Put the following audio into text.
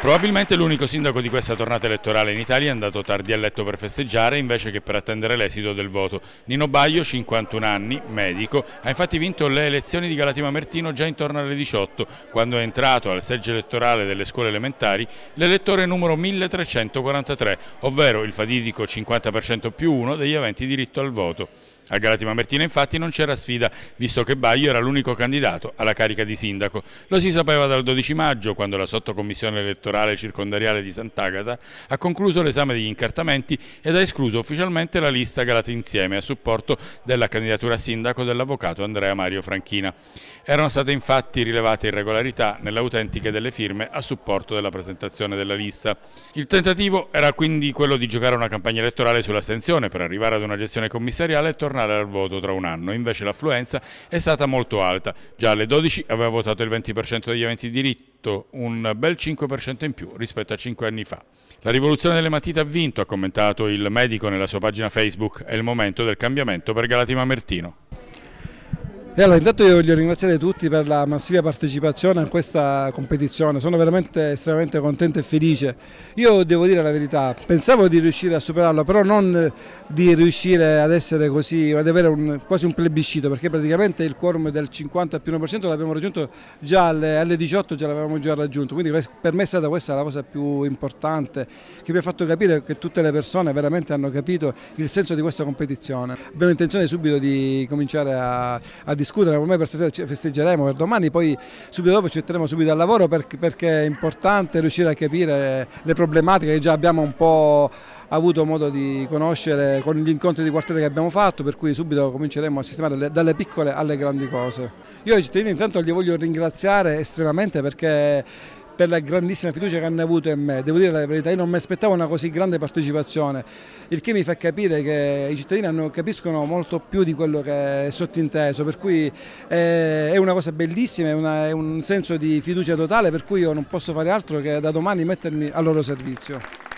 Probabilmente l'unico sindaco di questa tornata elettorale in Italia è andato tardi a letto per festeggiare invece che per attendere l'esito del voto. Nino Baio, 51 anni, medico, ha infatti vinto le elezioni di Galatima Mertino già intorno alle 18, quando è entrato al seggio elettorale delle scuole elementari l'elettore numero 1343, ovvero il fatidico 50% più uno degli aventi diritto al voto. A Galati Martina infatti non c'era sfida, visto che Baglio era l'unico candidato alla carica di sindaco. Lo si sapeva dal 12 maggio, quando la sottocommissione elettorale circondariale di Sant'Agata ha concluso l'esame degli incartamenti ed ha escluso ufficialmente la lista Galati Insieme a supporto della candidatura a sindaco dell'avvocato Andrea Mario Franchina. Erano state infatti rilevate irregolarità nelle autentiche delle firme a supporto della presentazione della lista. Il tentativo era quindi quello di giocare una campagna elettorale sull'astensione per arrivare ad una gestione commissariale e tornare tornare al voto tra un anno, invece l'affluenza è stata molto alta, già alle 12 aveva votato il 20% degli aventi diritto, un bel 5% in più rispetto a 5 anni fa. La rivoluzione delle matite ha vinto, ha commentato il medico nella sua pagina Facebook, è il momento del cambiamento per Galatima Mertino. E allora intanto io voglio ringraziare tutti per la massiva partecipazione a questa competizione, sono veramente estremamente contento e felice. Io devo dire la verità, pensavo di riuscire a superarlo, però non di riuscire ad essere così, ad avere un, quasi un plebiscito, perché praticamente il quorum del 50 più 1% l'abbiamo raggiunto già alle, alle 18, già l'avevamo già raggiunto, quindi per me è stata questa la cosa più importante, che mi ha fatto capire che tutte le persone veramente hanno capito il senso di questa competizione. Abbiamo intenzione subito di cominciare a, a discutere ormai per stasera festeggeremo per domani, poi subito dopo ci metteremo subito al lavoro perché è importante riuscire a capire le problematiche che già abbiamo un po' avuto modo di conoscere con gli incontri di quartiere che abbiamo fatto, per cui subito cominceremo a sistemare dalle piccole alle grandi cose. Io ai cittadini intanto li voglio ringraziare estremamente perché per la grandissima fiducia che hanno avuto in me. Devo dire la verità, io non mi aspettavo una così grande partecipazione, il che mi fa capire che i cittadini hanno, capiscono molto più di quello che è sottinteso, per cui eh, è una cosa bellissima, è, una, è un senso di fiducia totale, per cui io non posso fare altro che da domani mettermi al loro servizio.